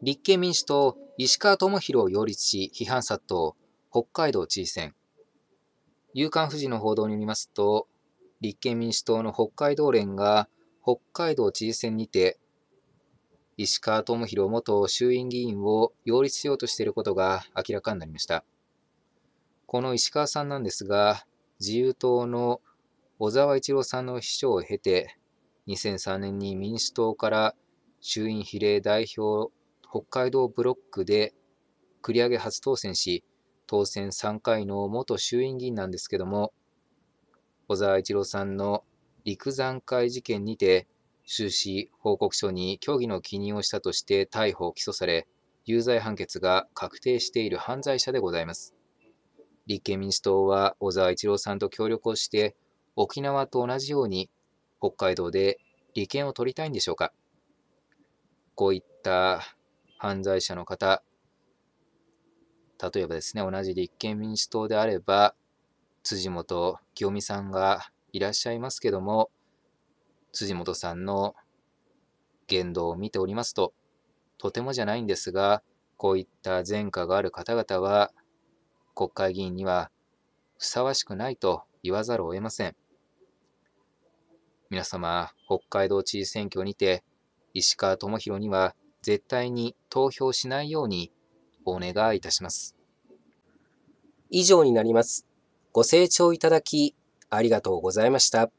立憲民主党、石川智弘を擁立し、批判殺到、北海道知事選。夕刊富士の報道によりますと、立憲民主党の北海道連が、北海道知事選にて、石川智弘元衆院議員を擁立しようとしていることが明らかになりました。この石川さんなんですが、自由党の小沢一郎さんの秘書を経て、2003年に民主党から衆院比例代表北海道ブロックで繰り上げ初当選し、当選3回の元衆院議員なんですけども、小沢一郎さんの陸山会事件にて、収支報告書に虚偽の記入をしたとして逮捕・起訴され、有罪判決が確定している犯罪者でございます。立憲民主党は小沢一郎さんと協力をして、沖縄と同じように北海道で利権を取りたいんでしょうか。こういった犯罪者の方、例えばですね、同じ立憲民主党であれば、辻元清美さんがいらっしゃいますけども、辻元さんの言動を見ておりますと、とてもじゃないんですが、こういった前科がある方々は、国会議員にはふさわしくないと言わざるを得ません。皆様、北海道知事選挙にて、石川智弘には絶対に投票しないようにお願いいたします。以上になります。ご清聴いただきありがとうございました。